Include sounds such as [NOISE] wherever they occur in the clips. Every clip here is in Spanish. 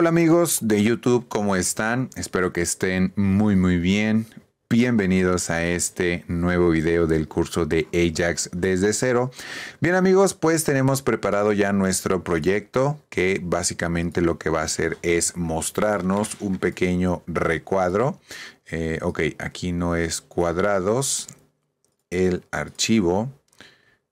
Hola amigos de YouTube, ¿cómo están? Espero que estén muy muy bien. Bienvenidos a este nuevo video del curso de Ajax desde cero. Bien amigos, pues tenemos preparado ya nuestro proyecto que básicamente lo que va a hacer es mostrarnos un pequeño recuadro. Eh, ok, aquí no es cuadrados, el archivo.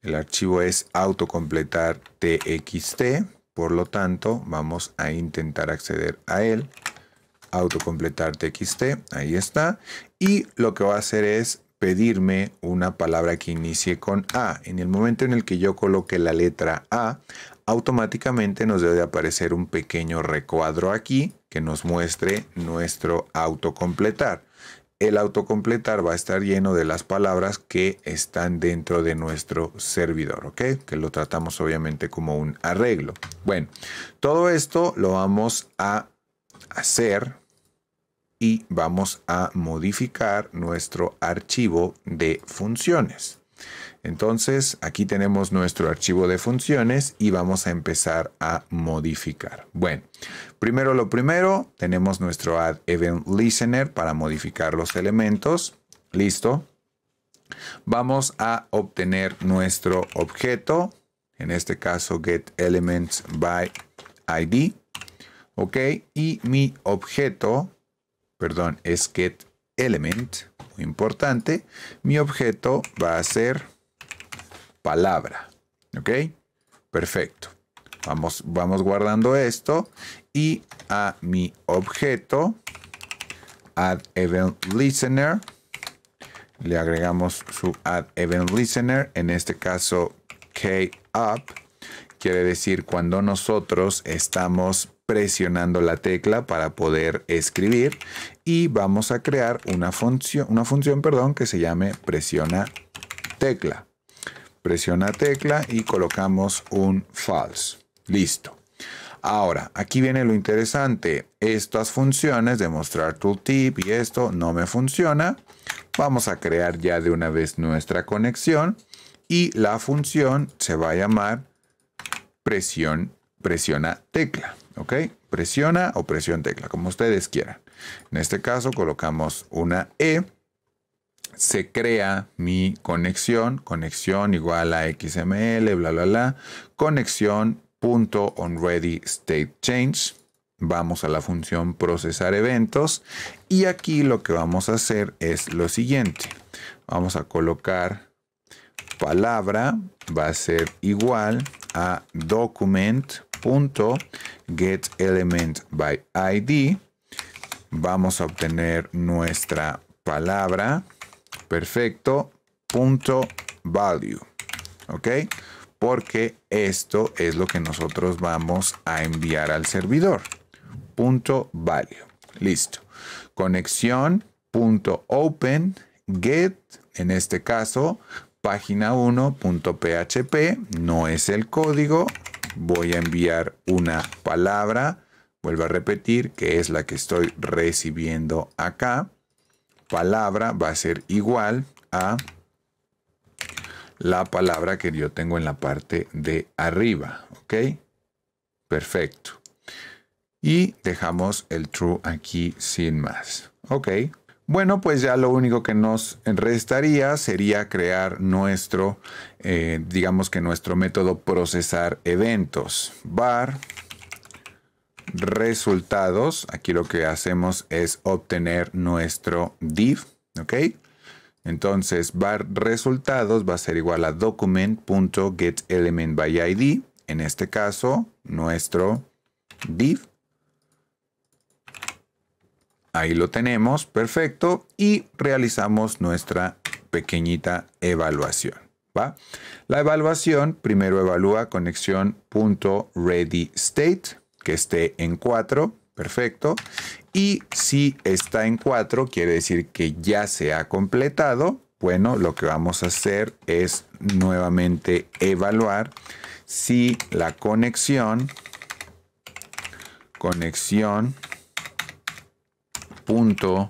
El archivo es autocompletar txt por lo tanto, vamos a intentar acceder a él. Autocompletar txt, ahí está. Y lo que va a hacer es pedirme una palabra que inicie con A. En el momento en el que yo coloque la letra A, automáticamente nos debe de aparecer un pequeño recuadro aquí que nos muestre nuestro autocompletar el autocompletar va a estar lleno de las palabras que están dentro de nuestro servidor, ¿ok? Que lo tratamos obviamente como un arreglo. Bueno, todo esto lo vamos a hacer y vamos a modificar nuestro archivo de funciones. Entonces aquí tenemos nuestro archivo de funciones y vamos a empezar a modificar. Bueno, primero lo primero, tenemos nuestro add event listener para modificar los elementos. Listo. Vamos a obtener nuestro objeto, en este caso getElementById. Ok, y mi objeto, perdón, es getElement. muy importante. Mi objeto va a ser palabra. ¿Ok? Perfecto. Vamos, vamos guardando esto y a mi objeto, add event listener, le agregamos su add event listener, en este caso k-up, quiere decir cuando nosotros estamos presionando la tecla para poder escribir y vamos a crear una función, una función perdón, que se llame presiona tecla presiona tecla y colocamos un false. Listo. Ahora, aquí viene lo interesante. Estas funciones de mostrar tooltip y esto no me funciona. Vamos a crear ya de una vez nuestra conexión y la función se va a llamar presión, presiona tecla. ¿Ok? Presiona o presión tecla, como ustedes quieran. En este caso colocamos una E se crea mi conexión, conexión igual a XML, bla, bla, bla, conexión punto state change. Vamos a la función procesar eventos y aquí lo que vamos a hacer es lo siguiente. Vamos a colocar palabra, va a ser igual a document.getElementById. Vamos a obtener nuestra palabra perfecto punto value ok porque esto es lo que nosotros vamos a enviar al servidor punto value listo conexión punto open get en este caso página 1.php no es el código voy a enviar una palabra vuelvo a repetir que es la que estoy recibiendo acá palabra va a ser igual a la palabra que yo tengo en la parte de arriba. ¿Ok? Perfecto. Y dejamos el true aquí sin más. ¿Ok? Bueno, pues ya lo único que nos restaría sería crear nuestro, eh, digamos que nuestro método procesar eventos. Bar resultados, aquí lo que hacemos es obtener nuestro div, ¿ok? Entonces, bar resultados va a ser igual a document.getElementById, en este caso, nuestro div. Ahí lo tenemos, perfecto, y realizamos nuestra pequeñita evaluación. ¿va? La evaluación primero evalúa state que esté en 4, perfecto. Y si está en 4, quiere decir que ya se ha completado. Bueno, lo que vamos a hacer es nuevamente evaluar si la conexión, conexión, punto,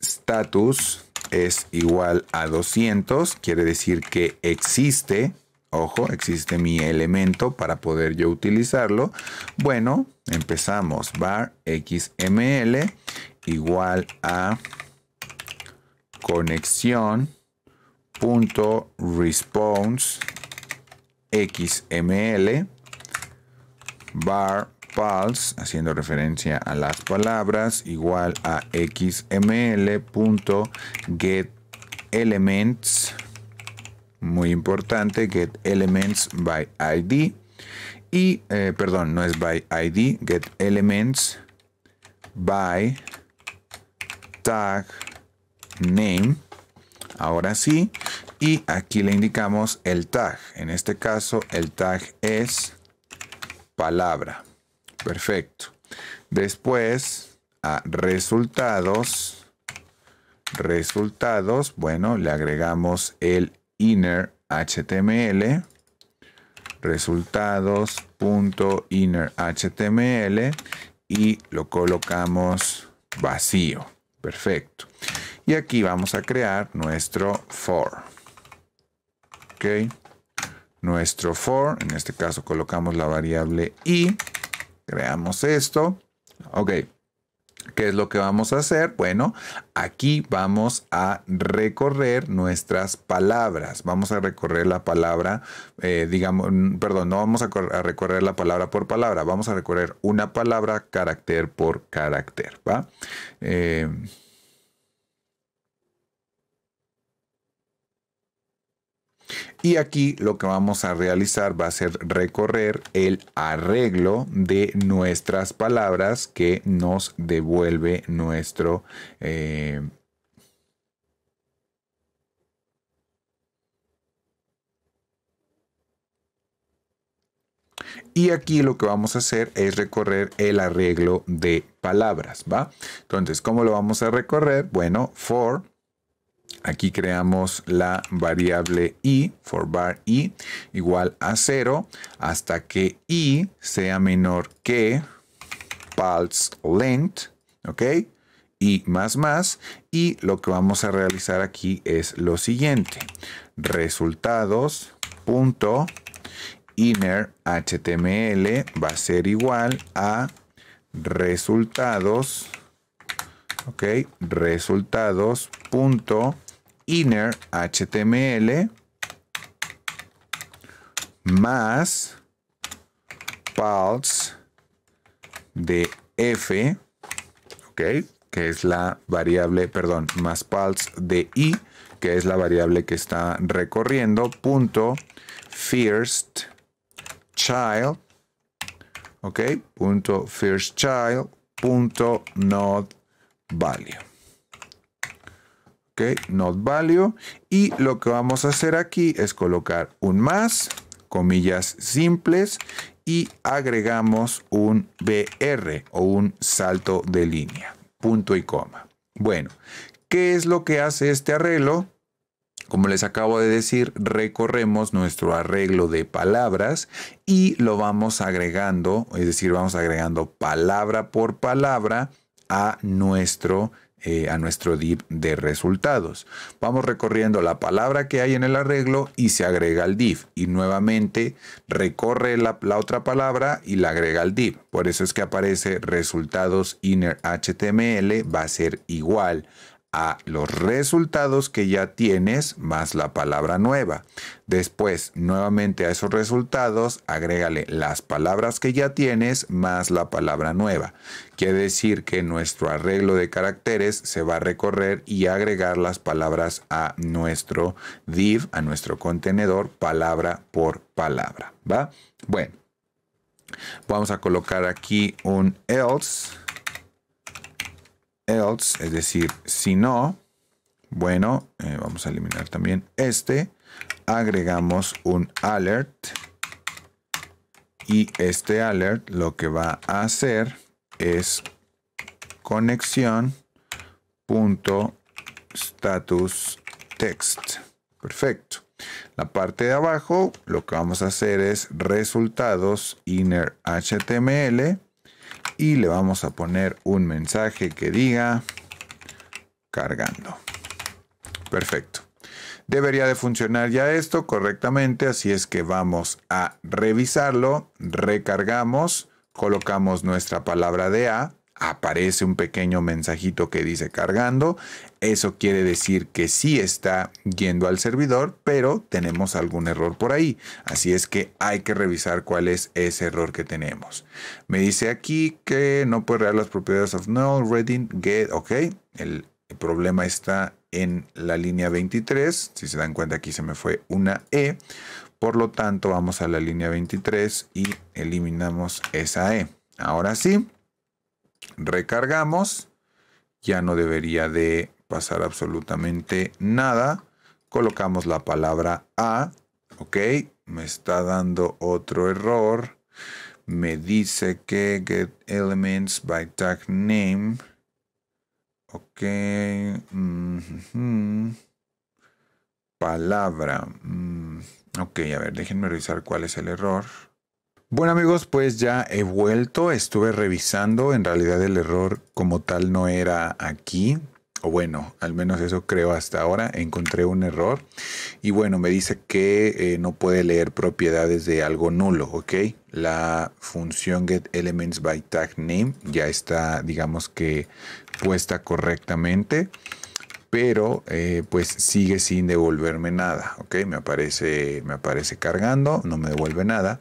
status es igual a 200, quiere decir que existe Ojo, existe mi elemento para poder yo utilizarlo. Bueno, empezamos. bar xml igual a conexión punto response xml bar pulse haciendo referencia a las palabras igual a xml punto get elements muy importante, get elements by Y, eh, perdón, no es by ID, get elements by tag name. Ahora sí. Y aquí le indicamos el tag. En este caso, el tag es palabra. Perfecto. Después, a resultados resultados, bueno, le agregamos el inner html html y lo colocamos vacío. Perfecto. Y aquí vamos a crear nuestro for. ¿Ok? Nuestro for, en este caso colocamos la variable i, creamos esto. Ok, ¿Qué es lo que vamos a hacer? Bueno, aquí vamos a recorrer nuestras palabras. Vamos a recorrer la palabra, eh, digamos, perdón, no vamos a, recorrer la palabra por palabra, vamos a recorrer una palabra carácter por carácter, ¿va? Eh, Y aquí lo que vamos a realizar va a ser recorrer el arreglo de nuestras palabras que nos devuelve nuestro... Eh, y aquí lo que vamos a hacer es recorrer el arreglo de palabras, ¿va? Entonces, ¿cómo lo vamos a recorrer? Bueno, for Aquí creamos la variable i, for bar i, igual a 0, hasta que i sea menor que pulse length, ¿ok? y más más y lo que vamos a realizar aquí es lo siguiente resultados inner html va a ser igual a resultados ok, resultados punto html más pulse de f, ok, que es la variable, perdón, más pulse de i, que es la variable que está recorriendo, punto first child, ok, punto first child, punto node value. Ok, not value. Y lo que vamos a hacer aquí es colocar un más, comillas simples, y agregamos un BR o un salto de línea, punto y coma. Bueno, ¿qué es lo que hace este arreglo? Como les acabo de decir, recorremos nuestro arreglo de palabras y lo vamos agregando, es decir, vamos agregando palabra por palabra a nuestro, eh, a nuestro div de resultados. Vamos recorriendo la palabra que hay en el arreglo y se agrega al div. Y nuevamente recorre la, la otra palabra y la agrega al div. Por eso es que aparece resultados inner HTML va a ser igual a los resultados que ya tienes más la palabra nueva. Después, nuevamente a esos resultados, agrégale las palabras que ya tienes más la palabra nueva. Quiere decir que nuestro arreglo de caracteres se va a recorrer y agregar las palabras a nuestro div, a nuestro contenedor, palabra por palabra. ¿Va? Bueno, vamos a colocar aquí un else es decir, si no, bueno, eh, vamos a eliminar también este, agregamos un alert y este alert lo que va a hacer es conexión status text perfecto la parte de abajo lo que vamos a hacer es resultados inner html y le vamos a poner un mensaje que diga cargando. Perfecto. Debería de funcionar ya esto correctamente, así es que vamos a revisarlo, recargamos, colocamos nuestra palabra de A aparece un pequeño mensajito que dice cargando. Eso quiere decir que sí está yendo al servidor, pero tenemos algún error por ahí. Así es que hay que revisar cuál es ese error que tenemos. Me dice aquí que no puede rear las propiedades of no reading, get, ok. el problema está en la línea 23. Si se dan cuenta aquí se me fue una E. Por lo tanto, vamos a la línea 23 y eliminamos esa E. Ahora sí. Recargamos. Ya no debería de pasar absolutamente nada. Colocamos la palabra A. Ok. Me está dando otro error. Me dice que get elements by tag name. Ok. Mm-hmm. Palabra. Mm, ok, a ver, déjenme revisar cuál es el error. Bueno amigos, pues ya he vuelto, estuve revisando, en realidad el error como tal no era aquí, o bueno, al menos eso creo hasta ahora, encontré un error y bueno, me dice que eh, no puede leer propiedades de algo nulo, ¿ok? La función getElementsByTagName ya está, digamos que puesta correctamente pero eh, pues sigue sin devolverme nada, ¿ok? Me aparece, me aparece cargando, no me devuelve nada.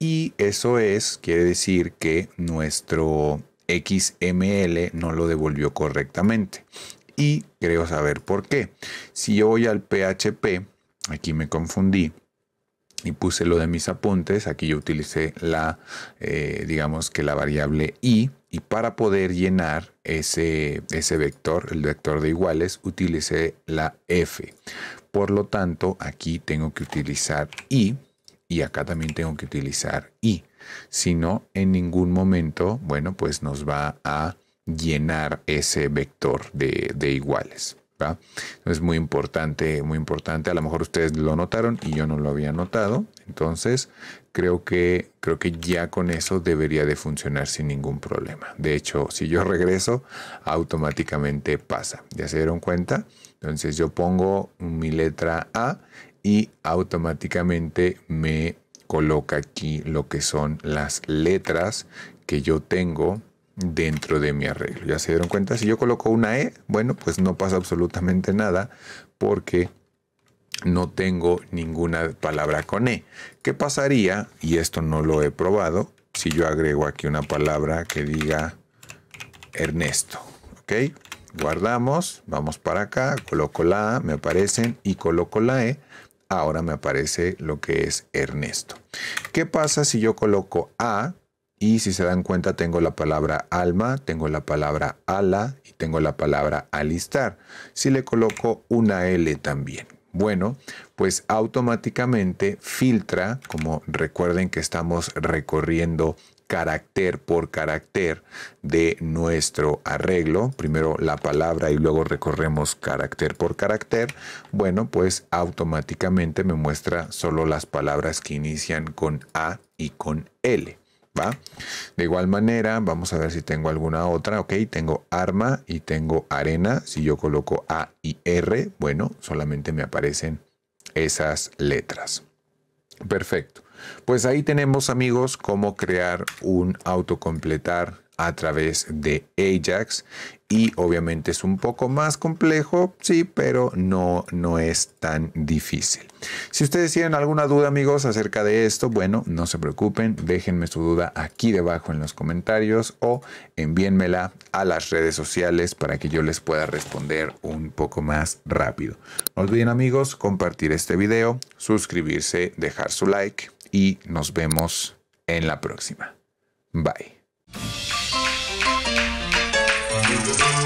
Y eso es, quiere decir que nuestro XML no lo devolvió correctamente. Y creo saber por qué. Si yo voy al PHP, aquí me confundí y puse lo de mis apuntes, aquí yo utilicé la, eh, digamos que la variable i y para poder llenar ese, vector, el vector de iguales, utilicé la F. Por lo tanto, aquí tengo que utilizar I y acá también tengo que utilizar I. Si no, en ningún momento, bueno, pues nos va a llenar ese vector de iguales. Es muy importante, muy importante. A lo mejor ustedes lo notaron y yo no lo había notado. Entonces, creo que, creo que ya con eso debería de funcionar sin ningún problema. De hecho, si yo [LAUGHS] regreso, automáticamente pasa. ¿Ya se dieron cuenta? Entonces, yo pongo mi letra A y automáticamente me coloca aquí lo que son las letras que yo tengo dentro de mi arreglo. ¿Ya se dieron cuenta? Si yo coloco una E, bueno, pues no pasa absolutamente nada porque no tengo ninguna palabra con E. ¿Qué pasaría? Y esto no lo he probado. Si yo agrego aquí una palabra que diga Ernesto. ¿Ok? Guardamos, vamos para acá, coloco la A, me aparecen y coloco la E. Ahora me aparece lo que es Ernesto. ¿Qué pasa si yo coloco A y si se dan cuenta, tengo la palabra alma, tengo la palabra ala y tengo la palabra alistar. Si le coloco una L también. Bueno, pues automáticamente filtra, como recuerden que estamos recorriendo carácter por carácter de nuestro arreglo. Primero la palabra y luego recorremos carácter por carácter. Bueno, pues automáticamente me muestra solo las palabras que inician con A y con L. De igual manera, vamos a ver si tengo alguna otra, ¿ok? Tengo arma y tengo arena. Si yo coloco A y R, bueno, solamente me aparecen esas letras. Perfecto. Pues ahí tenemos amigos cómo crear un autocompletar a través de Ajax y obviamente es un poco más complejo, sí, pero no, no es tan difícil. Si ustedes tienen alguna duda, amigos, acerca de esto, bueno, no se preocupen, déjenme su duda aquí debajo en los comentarios o envíenmela a las redes sociales para que yo les pueda responder un poco más rápido. No olviden, amigos, compartir este video, suscribirse, dejar su like y nos vemos en la próxima. Bye. Bye.